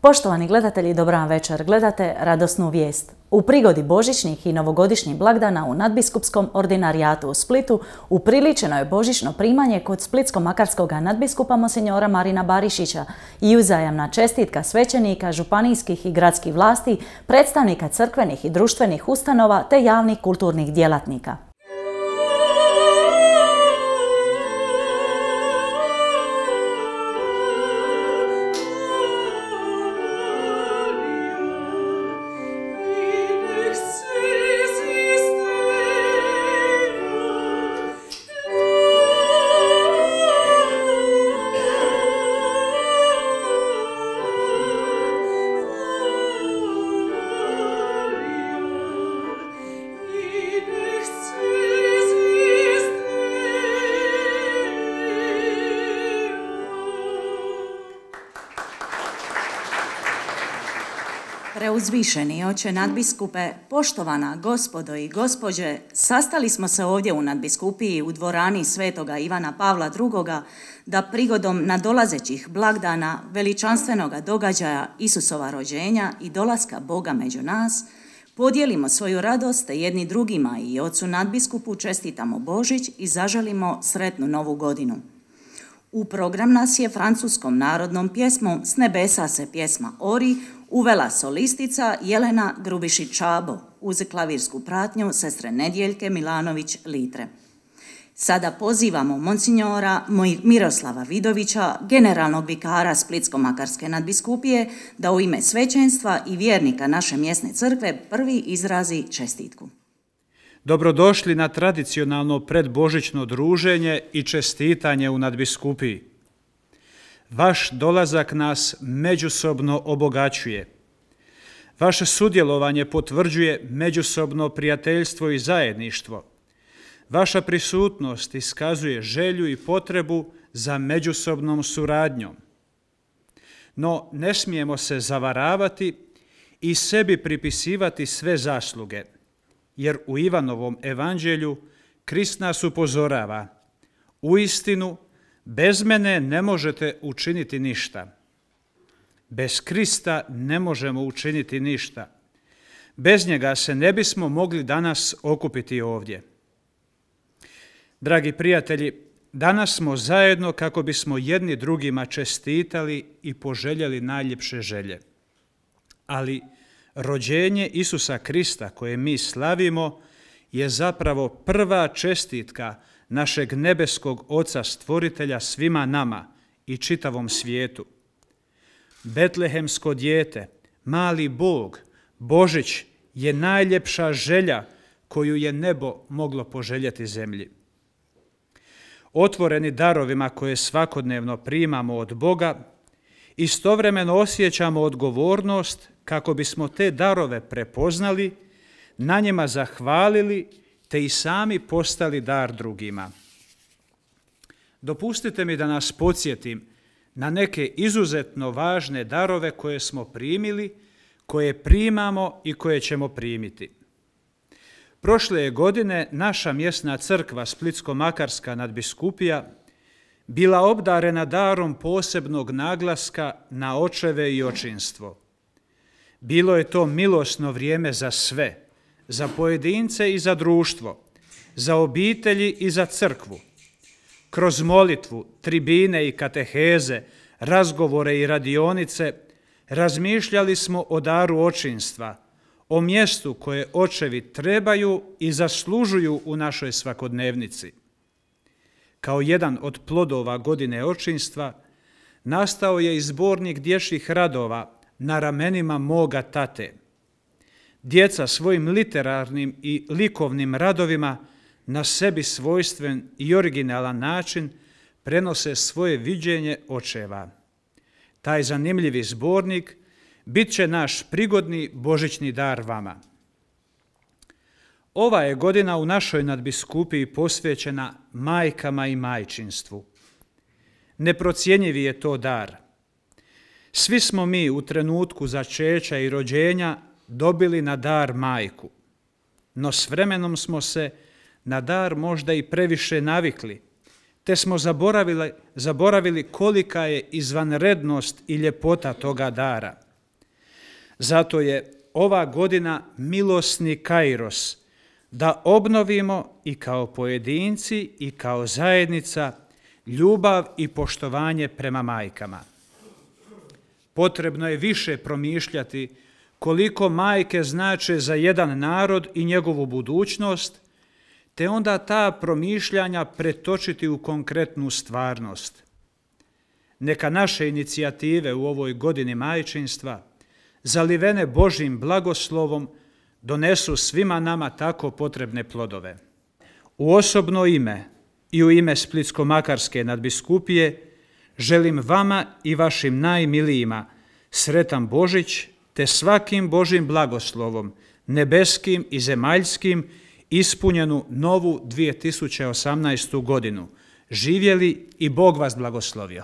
Poštovani gledatelji, dobra vam večer. Gledate Radosnu vijest. U prigodi božićnih i novogodišnjih blagdana u nadbiskupskom ordinarijatu u Splitu upriličeno je božićno primanje kod splitsko-makarskog nadbiskupa Mosenjora Marina Barišića i uzajamna čestitka svećenika, županijskih i gradskih vlasti, predstavnika crkvenih i društvenih ustanova te javnih kulturnih djelatnika. uzvišeni oče nadbiskupe, poštovana gospodo i gospođe, sastali smo se ovdje u nadbiskupiji u dvorani svetoga Ivana Pavla II. da prigodom nadolazećih blagdana, veličanstvenoga događaja Isusova rođenja i dolaska Boga među nas, podijelimo svoju radost te jedni drugima i ocu nadbiskupu čestitamo Božić i zaželimo sretnu novu godinu. U program nas je francuskom narodnom pjesmom S nebesa se pjesma Ori uvela solistica Jelena Grubišić-Čabo uz klavirsku pratnju sestre Nedjeljke Milanović-Litre. Sada pozivamo monsignora Miroslava Vidovića, generalnog vikara Splitsko-Makarske nadbiskupije, da u ime svećenstva i vjernika naše mjesne crkve prvi izrazi čestitku. Dobrodošli na tradicionalno predbožićno druženje i čestitanje u nadbiskupiji. Vaš dolazak nas međusobno obogaćuje. Vaše sudjelovanje potvrđuje međusobno prijateljstvo i zajedništvo. Vaša prisutnost iskazuje želju i potrebu za međusobnom suradnjom. No ne smijemo se zavaravati i sebi pripisivati sve zasluge, jer u Ivanovom evanđelju Krist nas upozorava. U istinu Bez mene ne možete učiniti ništa. Bez Krista ne možemo učiniti ništa. Bez njega se ne bismo mogli danas okupiti ovdje. Dragi prijatelji, danas smo zajedno kako bismo jedni drugima čestitali i poželjeli najljepše želje. Ali rođenje Isusa Krista koje mi slavimo je zapravo prva čestitka našeg nebeskog Oca stvoritelja svima nama i čitavom svijetu. Betlehemsko dijete, mali Bog, Božić je najljepša želja koju je nebo moglo poželjeti zemlji. Otvoreni darovima koje svakodnevno primamo od Boga, istovremeno osjećamo odgovornost kako bismo te darove prepoznali, na njima zahvalili te i sami postali dar drugima. Dopustite mi da nas podsjetim na neke izuzetno važne darove koje smo primili, koje primamo i koje ćemo primiti. Prošle je godine naša mjesna crkva Splitsko-Makarska nadbiskupija bila obdarena darom posebnog naglaska na očeve i očinstvo. Bilo je to milosno vrijeme za sve – za pojedince i za društvo, za obitelji i za crkvu. Kroz molitvu, tribine i kateheze, razgovore i radionice, razmišljali smo o daru očinstva, o mjestu koje očevi trebaju i zaslužuju u našoj svakodnevnici. Kao jedan od plodova godine očinstva, nastao je izbornik dješih radova na ramenima moga tate – djeca svojim literarnim i likovnim radovima na sebi svojstven i originalan način prenose svoje viđenje očeva. Taj zanimljivi zbornik bit će naš prigodni božićni dar vama. Ova je godina u našoj nadbiskupiji posvećena majkama i majčinstvu. Neprocjenjivi je to dar. Svi smo mi u trenutku začeća i rođenja dobili na dar majku, no s vremenom smo se na dar možda i previše navikli, te smo zaboravili, zaboravili kolika je izvanrednost i ljepota toga dara. Zato je ova godina milosni kairos, da obnovimo i kao pojedinci i kao zajednica ljubav i poštovanje prema majkama. Potrebno je više promišljati koliko majke znače za jedan narod i njegovu budućnost, te onda ta promišljanja pretočiti u konkretnu stvarnost. Neka naše inicijative u ovoj godini majčinstva, zalivene Božim blagoslovom, donesu svima nama tako potrebne plodove. U osobno ime i u ime Splitsko-Makarske nadbiskupije želim vama i vašim najmilijima sretan Božić te svakim Božim blagoslovom, nebeskim i zemaljskim, ispunjenu novu 2018. godinu. Živjeli i Bog vas blagoslovio.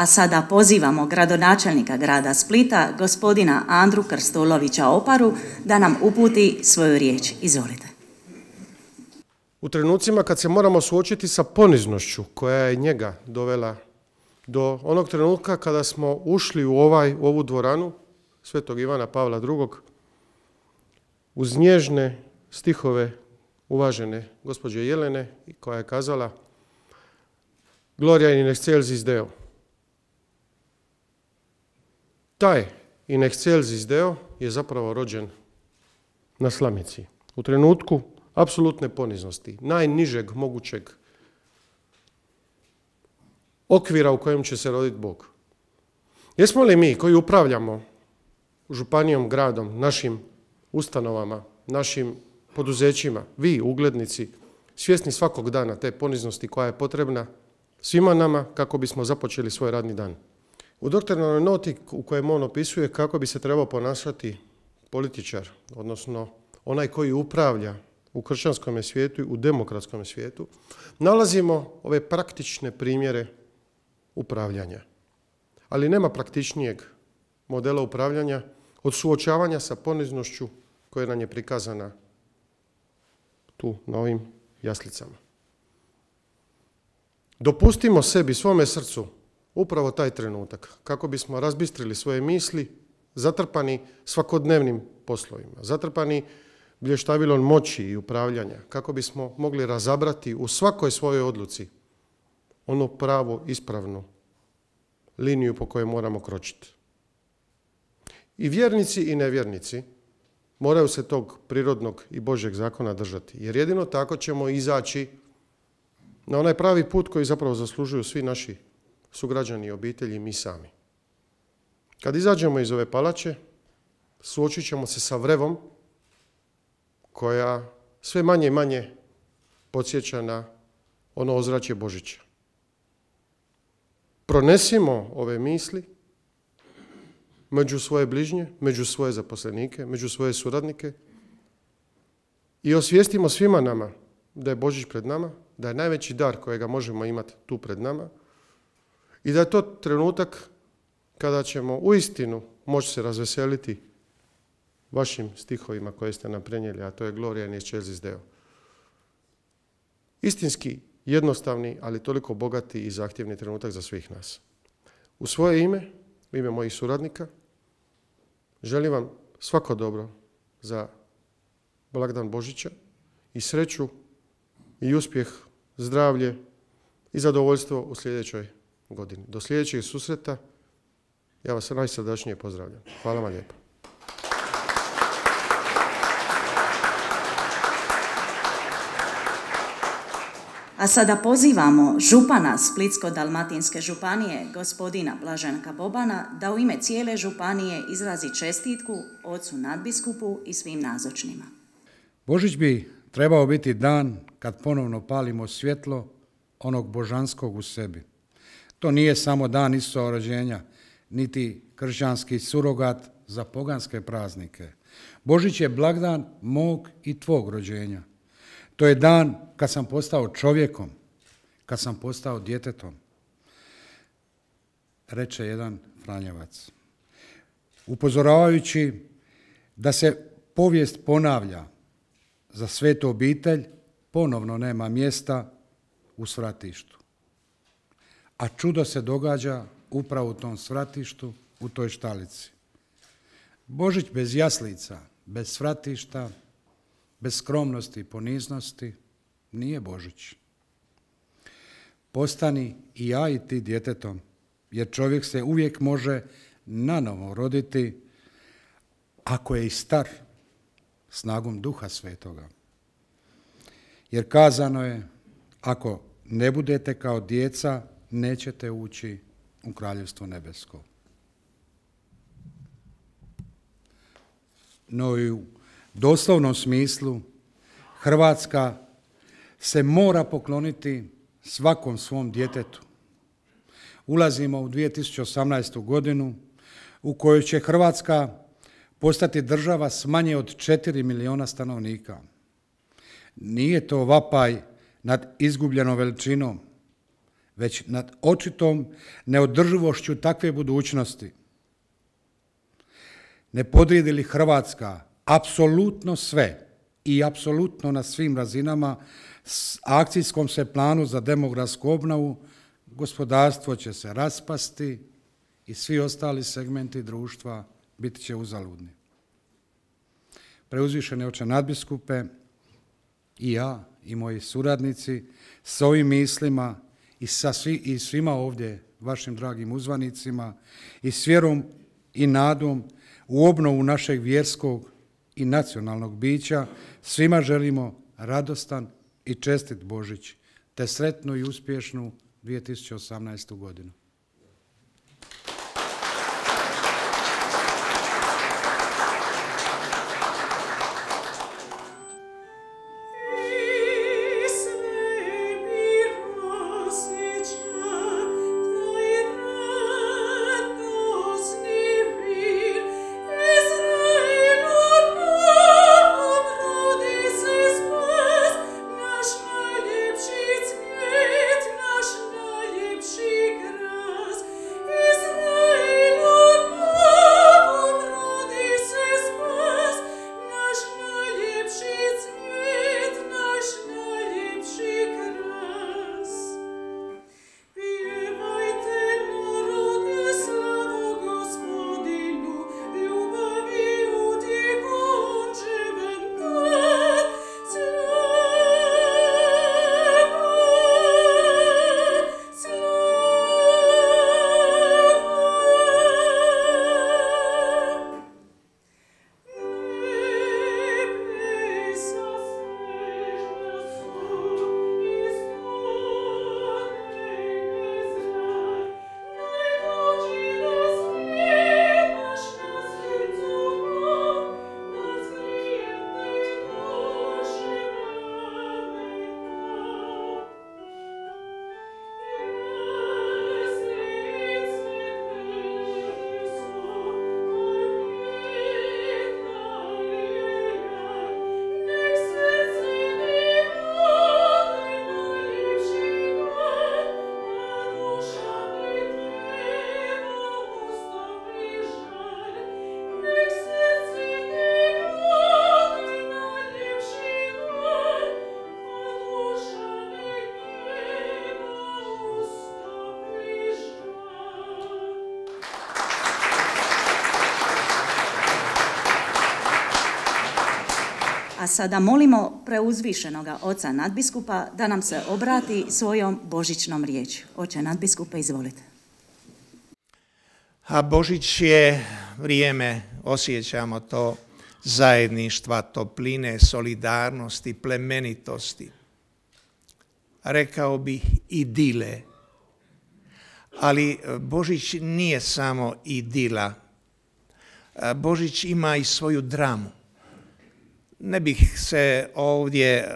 A sada pozivamo gradonačelnika grada Splita, gospodina Andru Krstolovića Oparu, da nam uputi svoju riječ. Izvolite. U trenucima kad se moramo suočiti sa poniznošću koja je njega dovela do onog trenutka kada smo ušli u ovaj u ovu dvoranu Svetog Ivana Pavla II. uz nježne stihove uvažene gospođe Jelene koja je kazala Gloria in excelsis Deo. Taj in excelsis deo je zapravo rođen na slamici. U trenutku apsolutne poniznosti, najnižeg mogućeg okvira u kojem će se roditi Bog. Jesmo li mi koji upravljamo županijom, gradom, našim ustanovama, našim poduzećima, vi, uglednici, svjesni svakog dana te poniznosti koja je potrebna svima nama kako bismo započeli svoj radni dan. U doktornom noti u kojem on opisuje kako bi se trebao ponašati političar, odnosno onaj koji upravlja u kršćanskom svijetu i u demokratskom svijetu, nalazimo ove praktične primjere upravljanja. Ali nema praktičnijeg modela upravljanja od suočavanja sa poniznošću koja nam je prikazana tu na ovim jaslicama. Dopustimo sebi, svome srcu, upravo taj trenutak kako bismo razbistrili svoje misli zatrpani svakodnevnim poslovima, zatrpani blještavilom moći i upravljanja, kako bismo mogli razabrati u svakoj svojoj odluci ono pravo ispravnu liniju po kojoj moramo kročiti. I vjernici i nevjernici moraju se tog prirodnog i Božeg zakona držati, jer jedino tako ćemo izaći na onaj pravi put koji zapravo zaslužuju svi naši su građani obitelji mi sami. Kad izađemo iz ove palače, suočit ćemo se sa vrevom koja sve manje i manje podsjeća na ono ozračje Božića. Pronesimo ove misli među svoje bližnje, među svoje zaposlenike, među svoje suradnike i osvijestimo svima nama da je Božić pred nama, da je najveći dar kojega možemo imati tu pred nama – i da je to trenutak kada ćemo uistinu moći se razveseliti vašim stihovima koje ste nam prenijeli, a to je Gloria in Excelsis Deo. Istinski, jednostavni, ali toliko bogati i zahtjevni trenutak za svih nas. U svoje ime, u ime mojih suradnika, želim vam svako dobro za blagdan Božića i sreću i uspjeh, zdravlje i zadovoljstvo u sljedećoj godini. Do sljedećeg susreta, ja vas najsrdačnije pozdravljam. Hvala vam lijepo. A sada pozivamo župana Splitsko-dalmatinske županije, gospodina Blaženka Bobana, da u ime cijele županije izrazi čestitku ocu nadbiskupu i svim nazočnima. Božić bi trebao biti dan kad ponovno palimo svjetlo onog božanskog u sebi. To nije samo dan isusa rođenja, niti kršćanski surogat za poganske praznike. Božić je blagdan mog i tvog rođenja. To je dan kad sam postao čovjekom, kad sam postao djetetom. Reče jedan Franjevac. Upozoravajući da se povijest ponavlja za svetu obitelj, ponovno nema mjesta u svratištu a čudo se događa upravo u tom svratištu, u toj štalici. Božić bez jaslica, bez svratišta, bez skromnosti i poniznosti nije Božić. Postani i ja i ti djetetom, jer čovjek se uvijek može novo roditi ako je i star snagom duha svetoga. Jer kazano je, ako ne budete kao djeca, nećete ući u kraljevstvo nebesko. No i u doslovnom smislu Hrvatska se mora pokloniti svakom svom djetetu. Ulazimo u 2018. godinu u kojoj će Hrvatska postati država s manje od 4 milijuna stanovnika. Nije to vapaj nad izgubljenom veličinom, već nad očitom neodrživošću takve budućnosti. Ne podrijedi li Hrvatska apsolutno sve i apsolutno na svim razinama s akcijskom se planu za demografsku obnovu, gospodarstvo će se raspasti i svi ostali segmenti društva biti će uzaludni. Preuzvišene oče nadbiskupe, i ja i moji suradnici s ovim mislima i, svima ovdje, vašim dragim uzvanicima, i s vjerom i nadom u obnovu našeg vjerskog i nacionalnog bića, svima želimo radostan i čestit Božić, te sretnu i uspješnu 2018. godinu. sada molimo preuzvišenoga oca nadbiskupa da nam se obrati svojom božićnom riječju. Oče nadbiskupe, izvolite. A Božić je vrijeme, osjećamo to, zajedništva, topline, solidarnosti, plemenitosti. Rekao bih idile. Ali e, Božić nije samo idila. E, božić ima i svoju dramu. Ne bih se ovdje e,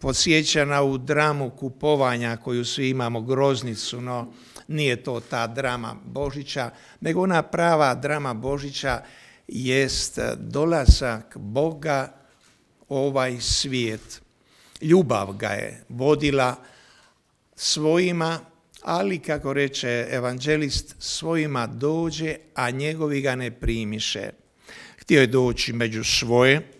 podsjećana u dramu kupovanja koju svi imamo, groznicu, no nije to ta drama Božića, nego ona prava drama Božića jest dolazak Boga u ovaj svijet. Ljubav ga je vodila svojima, ali kako reče evanđelist, svojima dođe, a njegovi ga ne primiše. Htio je doći među svoje,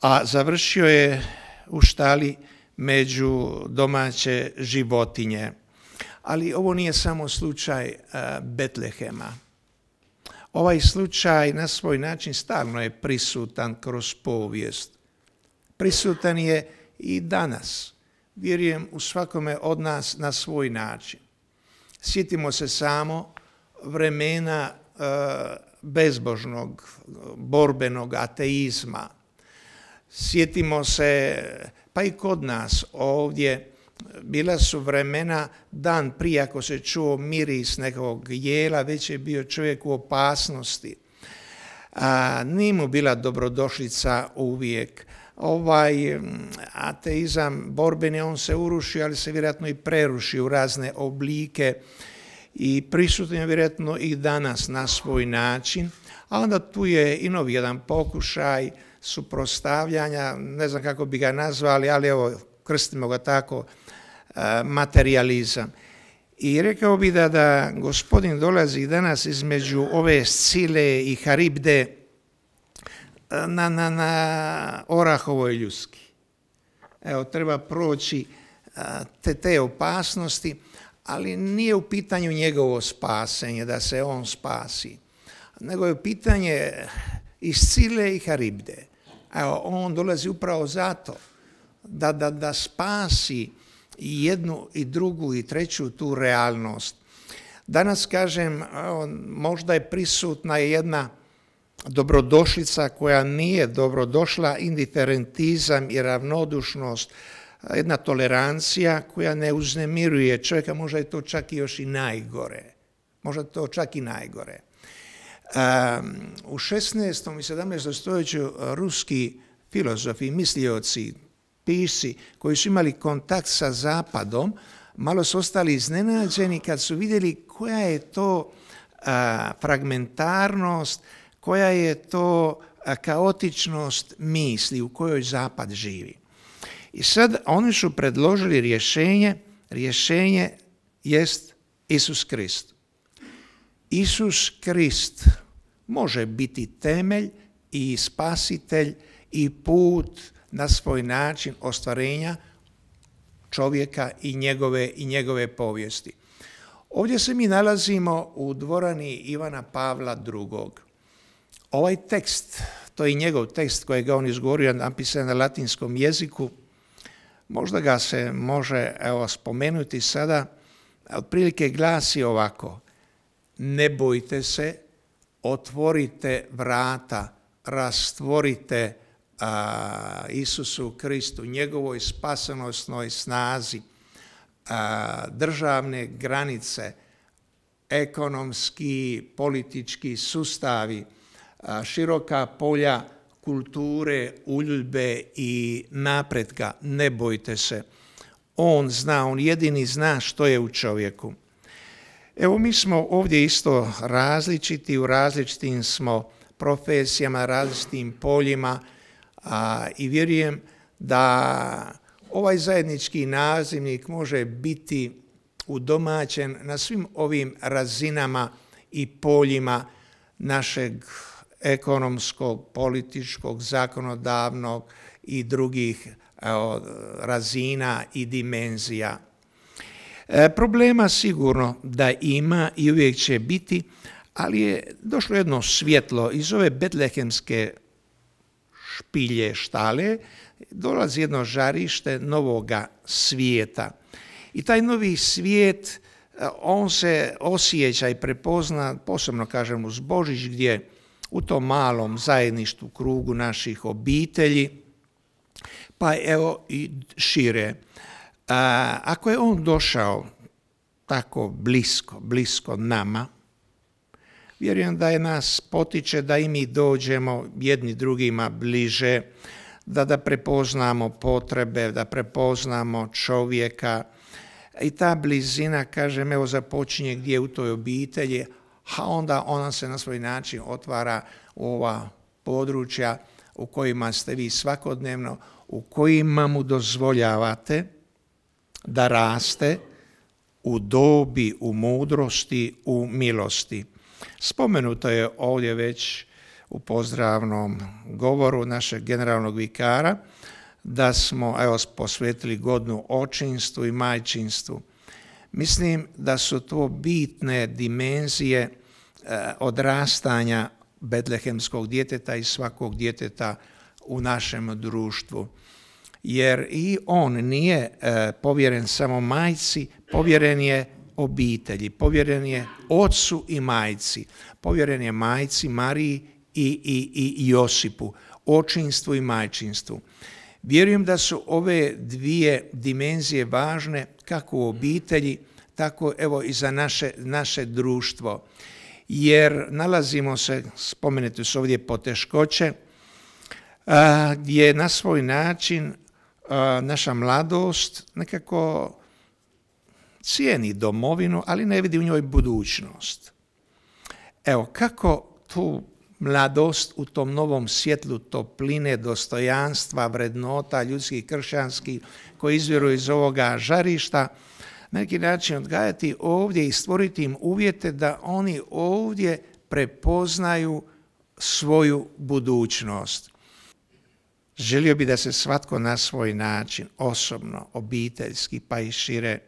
a završio je u štali među domaće životinje. Ali ovo nije samo slučaj eh, Betlehema. Ovaj slučaj na svoj način stalno je prisutan kroz povijest. Prisutan je i danas. Vjerujem u svakome od nas na svoj način. Sjetimo se samo vremena eh, bezbožnog, borbenog ateizma. Sjetimo se, pa i kod nas ovdje, bila su vremena dan prije ako se čuo miris nekog jela, već je bio čovjek u opasnosti. A, nije mu bila dobrodošlica uvijek. Ovaj ateizam borbeni, on se urušio, ali se vjerojatno i preruši u razne oblike i prisutno je vjerojatno i danas na svoj način, a onda tu je i novi jedan pokušaj suprostavljanja, ne znam kako bi ga nazvali, ali evo, krstimo ga tako, e, materializam. I rekao bi da, gospodin dolazi danas između ove sile i haribde e, na, orahovoj ljuski. Evo, treba proći e, te, te opasnosti, ali nije u pitanju njegovo spasenje, da se on spasi, nego je pitanje iz Cile i Haribde. on dolazi upravo zato da, spasi i jednu i drugu i treću tu realnost. Danas kažem, možda je prisutna jedna dobrodošlica koja nije dobrodošla, indiferentizam i ravnodušnost, jedna tolerancija koja ne uznemiruje čovjeka, možda je to čak i još i najgore. Možda je to čak i najgore. u 16. i 17. stoljeću ruski filozofi, mislioci, pisci koji su imali kontakt sa zapadom, malo su ostali iznenađeni kad su vidjeli koja je to fragmentarnost, koja je to kaotičnost misli u kojoj zapad živi. I sad oni su predložili rješenje, rješenje jest Isus Krist. Isus Krist može biti temelj i spasitelj i put na svoj način ostvarenja čovjeka i njegove, i njegove povijesti. Ovdje se mi nalazimo u dvorani Ivana Pavla II. Ovaj tekst, to je njegov tekst kojega on izgovorio, napisan na latinskom jeziku, možda ga se može evo, spomenuti sada, otprilike glasi ovako, ne bojte se, otvorite vrata, rastvorite a, Isusu Kristu, njegovoj spasenosnoj snazi, državne granice, ekonomski, politički sustavi, široka polja kulture, uljudbe i napretka. Ne bojte se. On zna, on jedini zna što je u čovjeku. Evo mi smo ovdje isto različiti, u različitim smo profesijama, različitim poljima i vjerujem da ovaj zajednički nazivnik može biti udomaćen na svim ovim razinama i poljima našeg ekonomskog, političkog, zakonodavnog i drugih razina i dimenzija. E, problema sigurno da ima i uvijek će biti, ali je došlo jedno svjetlo iz ove betlehemske špilje štale, dolazi jedno žarište novoga svijeta. I taj novi svijet, e, on se osjeća i prepozna, posebno kažem uz Božić, gdje u tom malom zajedništvu krugu naših obitelji, pa evo i šire. ako je on došao tako blisko, blisko nama, vjerujem da je nas potiče da i mi dođemo jedni drugima bliže, da da prepoznamo potrebe, da prepoznamo čovjeka. I ta blizina, kažem, evo započinje gdje u toj obitelji, a onda ona se na svoj način otvara u ova područja u kojima ste vi svakodnevno, u kojima mu dozvoljavate da raste u dobi, u mudrosti, u milosti. Spomenuto je ovdje već u pozdravnom govoru našeg generalnog vikara da smo evo, posvetili godnu očinstvu i majčinstvu. Mislim da su to bitne dimenzije e, odrastanja bedlehemskog djeteta i svakog djeteta u našem društvu. Jer i on nije e, povjeren samo majci, povjeren je obitelji, povjeren je ocu i majci, povjeren je majci Mariji i, i Josipu, očinstvu i majčinstvu. Vjerujem da su ove dvije dimenzije važne kako u mhm. obitelji, tako evo i za naše, naše društvo. Jer nalazimo se, spomenete su ovdje poteškoće, gdje na svoj način naša mladost nekako cijeni domovinu, ali ne vidi u njoj budućnost. Evo, kako tu mladost u tom novom svjetlu topline, dostojanstva, vrednota ljudskih, kršćanskih koji izviru iz ovoga žarišta, na neki način odgajati ovdje i stvoriti im uvjete da oni ovdje prepoznaju svoju budućnost. Želio bi da se svatko na svoj način, osobno, obiteljski, pa i šire,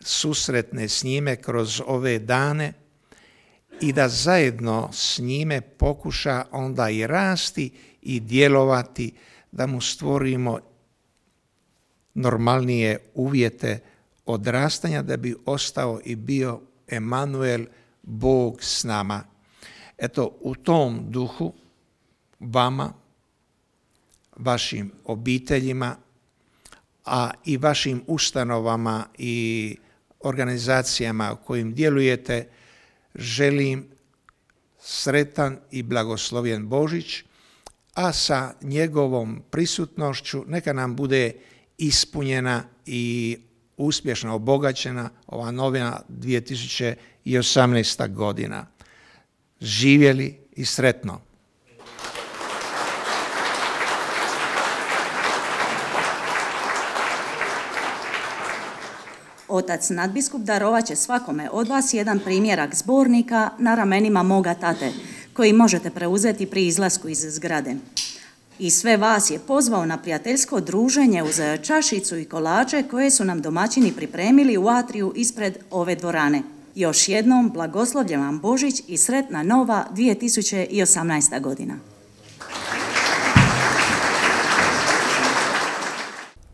susretne s njime kroz ove dane – i da zajedno s njime pokuša onda i rasti i djelovati da mu stvorimo normalnije uvjete odrastanja da bi ostao i bio Emanuel, Bog s nama. Eto, u tom duhu vama, vašim obiteljima, a i vašim ustanovama i organizacijama u kojim djelujete, želim sretan i blagoslovjen Božić, a sa njegovom prisutnošću neka nam bude ispunjena i uspješno obogaćena ova novina 2018. godina. Živjeli i sretno! Otac nadbiskup darovat će svakome od vas jedan primjerak zbornika na ramenima moga tate, koji možete preuzeti pri izlasku iz zgrade. I sve vas je pozvao na prijateljsko druženje uz čašicu i kolače koje su nam domaćini pripremili u atriju ispred ove dvorane. Još jednom blagoslovljam vam Božić i sretna nova 2018. godina.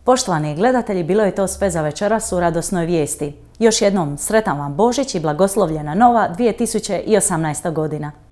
Poštovani gledatelji, bilo je to sve za večeras u Radosnoj vijesti. Još jednom sretan vam Božić i blagoslovljena nova 2018. godina.